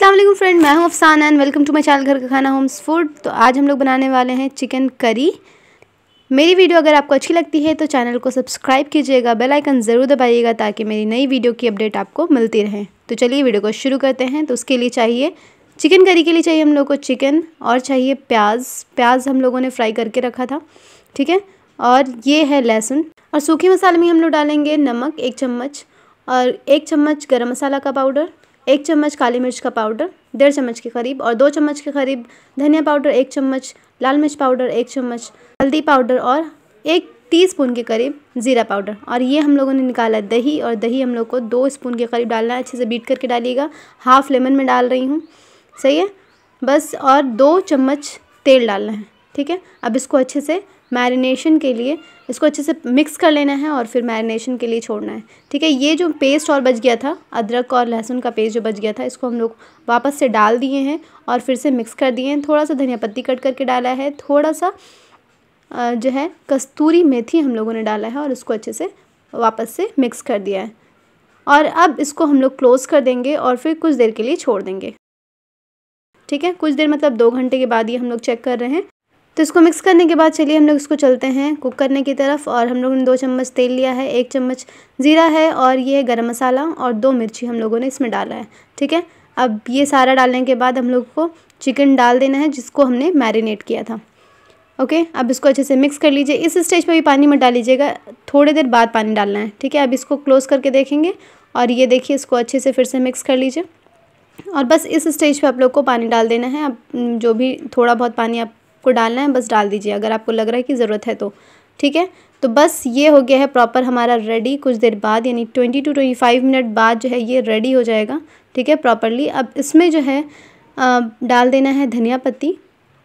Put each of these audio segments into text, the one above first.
Aslam friend मैं हूं Afsana and welcome to my channel घर का खाना होम्स फूड तो आज हम लोग बनाने वाले हैं चिकन करी मेरी वीडियो अगर आपको अच्छी लगती है तो चैनल को सब्सक्राइब कीजिएगा बेल आइकन ज़रूर दबाइएगा ताकि मेरी नई वीडियो की अपडेट आपको मिलती रहे तो चलिए वीडियो को शुरू करते हैं तो उसके लिए चाहिए चिकन करी के लिए चाहिए हम लोग को चिकन और चाहिए प्याज प्याज हम लोगों ने फ्राई करके रखा था ठीक है और ये है लहसुन और सूखे मसाले में हम लोग डालेंगे नमक एक चम्मच और एक चम्मच गर्म मसाला का पाउडर एक चम्मच काली मिर्च का पाउडर डेढ़ चम्मच के करीब और दो चम्मच के करीब धनिया पाउडर एक चम्मच लाल मिर्च पाउडर एक चम्मच हल्दी पाउडर और एक टी स्पून के करीब ज़ीरा पाउडर और ये हम लोगों ने निकाला दही और दही हम लोग को दो स्पून के करीब डालना है अच्छे से बीट करके डालिएगा हाफ लेमन में डाल रही हूँ सही है बस और दो चम्मच तेल डालना है ठीक है अब इसको अच्छे से मैरिनेशन के लिए इसको अच्छे से मिक्स कर लेना है और फिर मैरिनेशन के लिए छोड़ना है ठीक है ये जो पेस्ट और बच गया था अदरक और लहसुन का पेस्ट जो बच गया था इसको हम लोग वापस से डाल दिए हैं और फिर से मिक्स कर दिए हैं थोड़ा सा धनिया पत्ती कट करके डाला है थोड़ा सा जो है कस्तूरी मेथी हम लोगों ने डाला है और इसको अच्छे से वापस से मिक्स कर दिया है और अब इसको हम लोग क्लोज़ कर देंगे और फिर कुछ देर के लिए छोड़ देंगे ठीक है कुछ देर मतलब दो घंटे के बाद ही हम लोग चेक कर रहे हैं तो इसको मिक्स करने के बाद चलिए हम लोग इसको चलते हैं कुक करने की तरफ और हम लोगों ने दो चम्मच तेल लिया है एक चम्मच ज़ीरा है और ये गरम मसाला और दो मिर्ची हम लोगों ने इसमें डाला है ठीक है अब ये सारा डालने के बाद हम लोग को चिकन डाल देना है जिसको हमने मैरिनेट किया था ओके अब इसको अच्छे से मिक्स कर लीजिए इस स्टेज पर भी पानी मत डालीजिएगा थोड़ी देर बाद पानी डालना है ठीक है अब इसको क्लोज़ करके देखेंगे और ये देखिए इसको अच्छे से फिर से मिक्स कर लीजिए और बस इस स्टेज पे आप लोग को पानी डाल देना है अब जो भी थोड़ा बहुत पानी आप आपको डालना है बस डाल दीजिए अगर आपको लग रहा है कि ज़रूरत है तो ठीक है तो बस ये हो गया है प्रॉपर हमारा रेडी कुछ देर बाद यानी twenty to twenty five minute बाद जो है ये रेडी हो जाएगा ठीक है प्रॉपरली अब इसमें जो है आ, डाल देना है धनिया पत्ती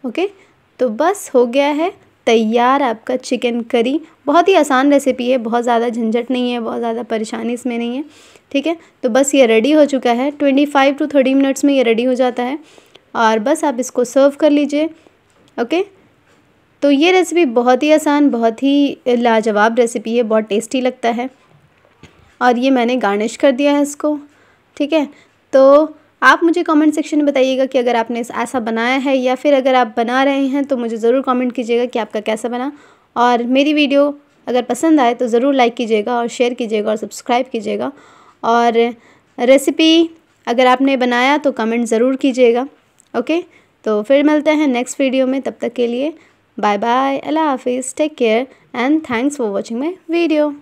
ओके तो बस हो गया है तैयार आपका चिकन करी बहुत ही आसान रेसिपी है बहुत ज़्यादा झंझट नहीं है बहुत ज़्यादा परेशानी इसमें नहीं है ठीक है तो बस ये रेडी हो चुका है twenty five to thirty minutes में ये रेडी हो जाता है और बस आप इसको सर्व कर लीजिए ओके तो ये रेसिपी बहुत ही आसान बहुत ही लाजवाब रेसिपी है बहुत टेस्टी लगता है और ये मैंने गार्निश कर दिया है इसको ठीक है तो आप मुझे कमेंट सेक्शन में बताइएगा कि अगर आपने ऐसा बनाया है या फिर अगर आप बना रहे हैं तो मुझे ज़रूर कमेंट कीजिएगा कि आपका कैसा बना और मेरी वीडियो अगर पसंद आए तो ज़रूर लाइक कीजिएगा और शेयर कीजिएगा और सब्सक्राइब कीजिएगा और रेसिपी अगर आपने बनाया तो कमेंट ज़रूर कीजिएगा ओके तो फिर मिलते हैं नेक्स्ट वीडियो में तब तक के लिए बाय बाय अल्लाह हाफिज़ take care and thanks for watching my video